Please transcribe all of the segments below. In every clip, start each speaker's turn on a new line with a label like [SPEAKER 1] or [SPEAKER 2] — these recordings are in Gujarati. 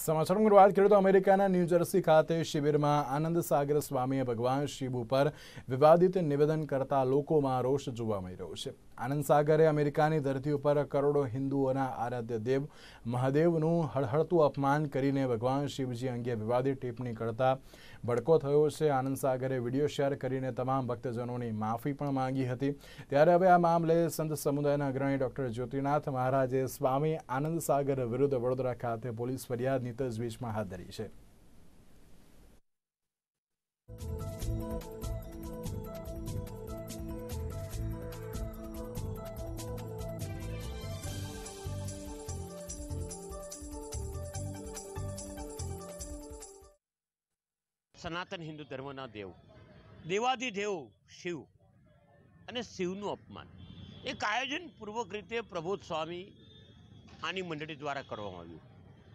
[SPEAKER 1] સમાચારોની વાત કરીએ તો અમેરિકાના ન્યૂજર્સી ખાતે શિબિરમાં આનંદ સાગર સ્વામીએ ભગવાન શિવ ઉપર વિવાદિત નિવેદન કરતા લોકોમાં રોષ જોવા મળી રહ્યો છે આનંદ સાગરે અમેરિકાની ધરતી ઉપર કરોડો હિન્દુઓના આરાધ્ય દેવ મહાદેવનું હળહળતું અપમાન કરીને ભગવાન શિવજી અંગે વિવાદિત ટિપ્પણી કરતા ભડકો થયો છે આનંદ સાગરે વિડીયો શેર કરીને તમામ ભક્તજનોની માફી પણ માંગી હતી ત્યારે હવે આ મામલે સંત સમુદાયના અગ્રણી ડોક્ટર જ્યોતિનાથ મહારાજે સ્વામી આનંદ સાગર વિરુદ્ધ વડોદરા ખાતે પોલીસ ફરિયાદની બાબતની તજવીજમાં હાથ ધરી છે
[SPEAKER 2] સનાતન હિન્દુ ધર્મના દેવ દેવાધિદેવ શિવ અને શિવનું અપમાન એક આયોજનપૂર્વક રીતે પ્રભુ સ્વામી આની મંડળી દ્વારા કરવામાં આવ્યું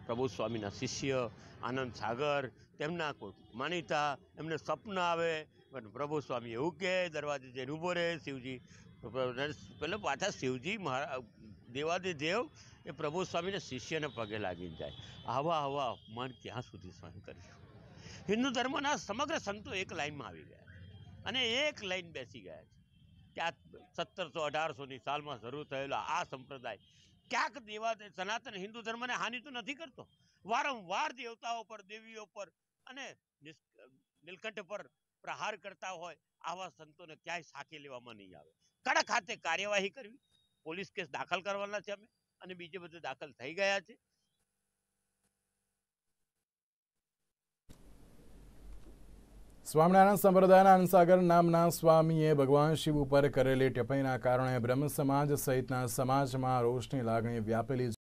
[SPEAKER 2] પ્રબોધ સ્વામીના શિષ્ય આનંદ સાગર તેમના માનીતા એમને સ્વપ્ન આવે પણ પ્રભુ સ્વામી એવું કહે દરવાજે જઈને ઊભો રહે શિવજી પહેલાં પાછા શિવજી મહારા દેવાદિદેવ એ પ્રભુ સ્વામીને શિષ્યને પગે લાગી જાય આવા આવા અપમાન ક્યાં સુધી સહન કર્યું હિન્દુ ધર્મના સમગ્ર સંતો એક લાઈનમાં આવી ગયા અને એક લાઈન બેસી ગયા છે કે આ સત્તરસો અઢારસોની સાલમાં શરૂ થયેલો આ સંપ્રદાય ક્યાંક દેવા સનાતન હિન્દુ ધર્મને હાનિ તો નથી કરતો વારંવાર દેવતાઓ પર દેવીઓ પર અને નીલકંઠ પર પ્રહાર કરતા હોય આવા સંતોને ક્યાંય સાકે લેવામાં નહીં આવે કડક હાથે કાર્યવાહી કરવી પોલીસ કેસ દાખલ કરવાના છે અમે અને બીજે બધે દાખલ થઈ ગયા છે
[SPEAKER 1] સ્વામિનારાયણ સંપ્રદાયના અનસાગર નામના સ્વામીએ ભગવાન શિવ ઉપર કરેલી ટિપ્પણીના કારણે બ્રહ્મ સમાજ સહિતના સમાજમાં રોષની લાગણી વ્યાપેલી